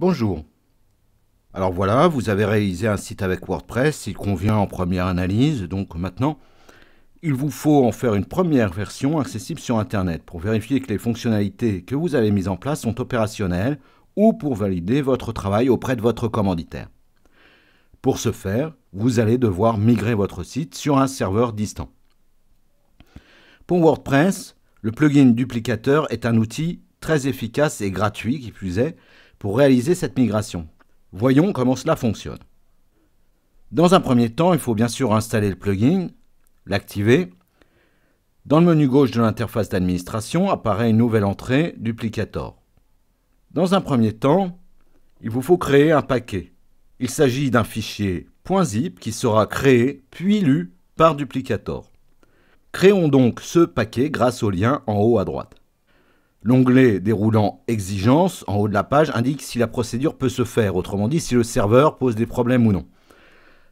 Bonjour. Alors voilà, vous avez réalisé un site avec WordPress, il convient en première analyse, donc maintenant, il vous faut en faire une première version accessible sur Internet pour vérifier que les fonctionnalités que vous avez mises en place sont opérationnelles ou pour valider votre travail auprès de votre commanditaire. Pour ce faire, vous allez devoir migrer votre site sur un serveur distant. Pour WordPress, le plugin duplicateur est un outil très efficace et gratuit qui plus est, pour réaliser cette migration. Voyons comment cela fonctionne. Dans un premier temps, il faut bien sûr installer le plugin, l'activer. Dans le menu gauche de l'interface d'administration apparaît une nouvelle entrée, Duplicator. Dans un premier temps, il vous faut créer un paquet. Il s'agit d'un fichier .zip qui sera créé puis lu par Duplicator. Créons donc ce paquet grâce au lien en haut à droite. L'onglet déroulant Exigences en haut de la page indique si la procédure peut se faire, autrement dit si le serveur pose des problèmes ou non.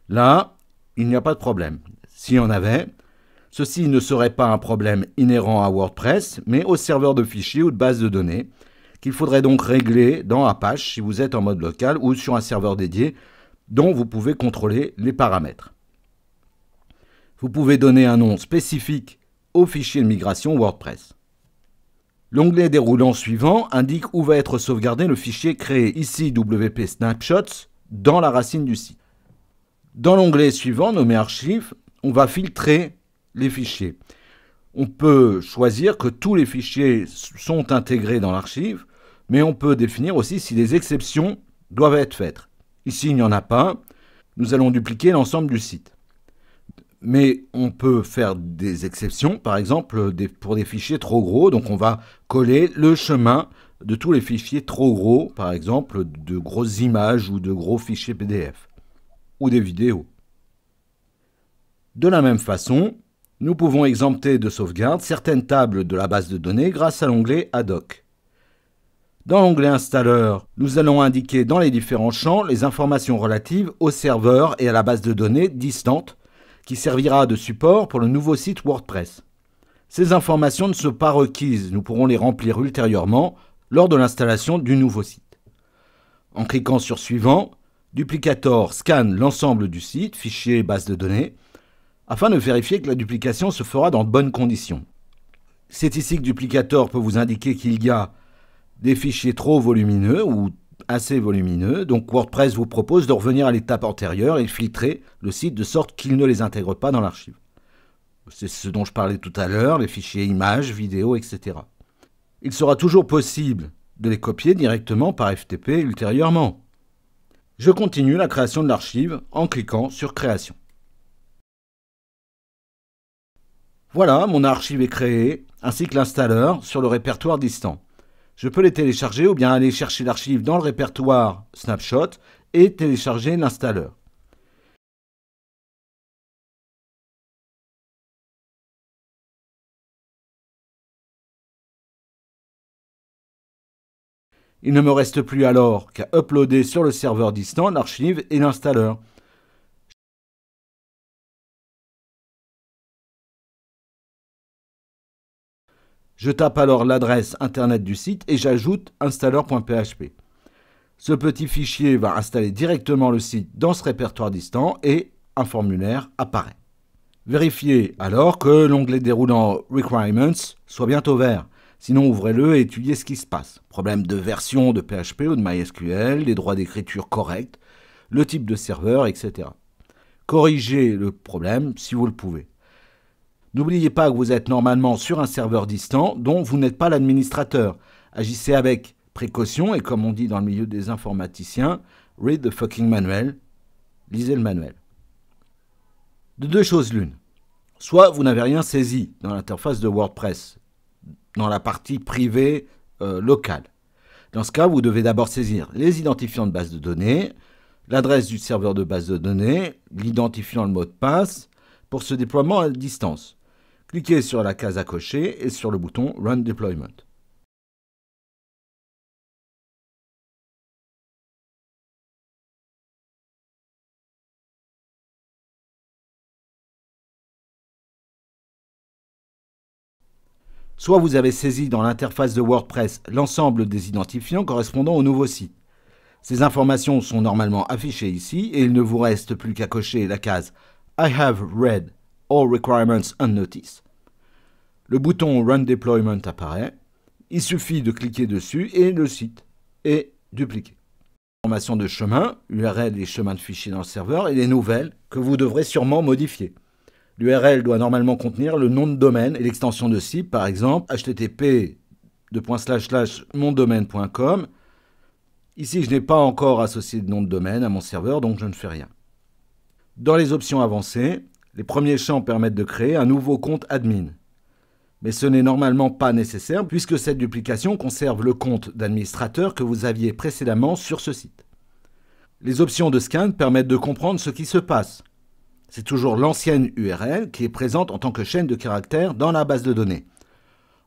Là, il n'y a pas de problème. S'il y en avait, ceci ne serait pas un problème inhérent à WordPress, mais au serveur de fichiers ou de base de données, qu'il faudrait donc régler dans Apache si vous êtes en mode local ou sur un serveur dédié dont vous pouvez contrôler les paramètres. Vous pouvez donner un nom spécifique au fichier de migration WordPress. L'onglet déroulant suivant indique où va être sauvegardé le fichier créé ici WP Snapshots dans la racine du site. Dans l'onglet suivant, nommé Archives, on va filtrer les fichiers. On peut choisir que tous les fichiers sont intégrés dans l'archive, mais on peut définir aussi si des exceptions doivent être faites. Ici, il n'y en a pas. Nous allons dupliquer l'ensemble du site mais on peut faire des exceptions, par exemple pour des fichiers trop gros. Donc on va coller le chemin de tous les fichiers trop gros, par exemple de grosses images ou de gros fichiers PDF, ou des vidéos. De la même façon, nous pouvons exempter de sauvegarde certaines tables de la base de données grâce à l'onglet Ad hoc. Dans l'onglet Installeur, nous allons indiquer dans les différents champs les informations relatives au serveur et à la base de données distantes qui servira de support pour le nouveau site WordPress. Ces informations ne sont pas requises, nous pourrons les remplir ultérieurement lors de l'installation du nouveau site. En cliquant sur Suivant, Duplicator scanne l'ensemble du site, fichier base de données, afin de vérifier que la duplication se fera dans de bonnes conditions. C'est ici que Duplicator peut vous indiquer qu'il y a des fichiers trop volumineux ou assez volumineux, donc WordPress vous propose de revenir à l'étape antérieure et filtrer le site de sorte qu'il ne les intègre pas dans l'archive. C'est ce dont je parlais tout à l'heure, les fichiers images, vidéos, etc. Il sera toujours possible de les copier directement par FTP ultérieurement. Je continue la création de l'archive en cliquant sur Création. Voilà, mon archive est créée, ainsi que l'installeur sur le répertoire distant. Je peux les télécharger ou bien aller chercher l'archive dans le répertoire Snapshot et télécharger l'installeur. Il ne me reste plus alors qu'à uploader sur le serveur distant l'archive et l'installeur. Je tape alors l'adresse internet du site et j'ajoute installer.php. Ce petit fichier va installer directement le site dans ce répertoire distant et un formulaire apparaît. Vérifiez alors que l'onglet déroulant Requirements soit bientôt vert. Sinon, ouvrez-le et étudiez ce qui se passe. Problème de version de PHP ou de MySQL, les droits d'écriture corrects, le type de serveur, etc. Corrigez le problème si vous le pouvez. N'oubliez pas que vous êtes normalement sur un serveur distant dont vous n'êtes pas l'administrateur. Agissez avec précaution et comme on dit dans le milieu des informaticiens, read the fucking manual, lisez le manuel. De deux choses l'une. Soit vous n'avez rien saisi dans l'interface de WordPress, dans la partie privée euh, locale. Dans ce cas, vous devez d'abord saisir les identifiants de base de données, l'adresse du serveur de base de données, l'identifiant le mot de passe pour ce déploiement à distance cliquez sur la case à cocher et sur le bouton Run Deployment. Soit vous avez saisi dans l'interface de WordPress l'ensemble des identifiants correspondant au nouveau site. Ces informations sont normalement affichées ici et il ne vous reste plus qu'à cocher la case I have read All Requirements and Notice. Le bouton Run Deployment apparaît. Il suffit de cliquer dessus et le site est dupliqué. Information de chemin, URL des chemins de fichiers dans le serveur et les nouvelles que vous devrez sûrement modifier. L'URL doit normalement contenir le nom de domaine et l'extension de site, par exemple http mondomaine.com. Ici, je n'ai pas encore associé de nom de domaine à mon serveur, donc je ne fais rien. Dans les options avancées, les premiers champs permettent de créer un nouveau compte admin. Mais ce n'est normalement pas nécessaire puisque cette duplication conserve le compte d'administrateur que vous aviez précédemment sur ce site. Les options de scan permettent de comprendre ce qui se passe. C'est toujours l'ancienne URL qui est présente en tant que chaîne de caractères dans la base de données.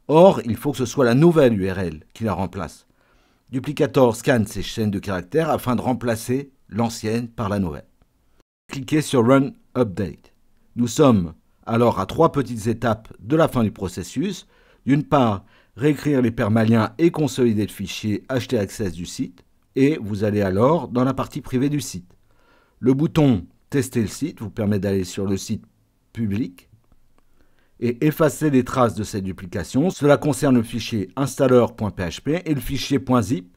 Or, il faut que ce soit la nouvelle URL qui la remplace. Duplicator scanne ces chaînes de caractères afin de remplacer l'ancienne par la nouvelle. Cliquez sur Run Update. Nous sommes alors à trois petites étapes de la fin du processus. D'une part, réécrire les permaliens et consolider le fichier Access du site, et vous allez alors dans la partie privée du site. Le bouton Tester le site vous permet d'aller sur le site public et effacer les traces de cette duplication. Cela concerne le fichier installer.php et le fichier .zip,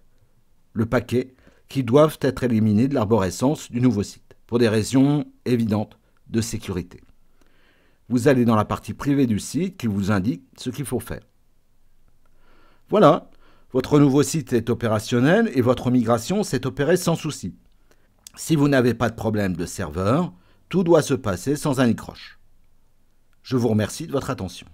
le paquet, qui doivent être éliminés de l'arborescence du nouveau site, pour des raisons évidentes de sécurité. Vous allez dans la partie privée du site qui vous indique ce qu'il faut faire. Voilà, votre nouveau site est opérationnel et votre migration s'est opérée sans souci. Si vous n'avez pas de problème de serveur, tout doit se passer sans un écroche. Je vous remercie de votre attention.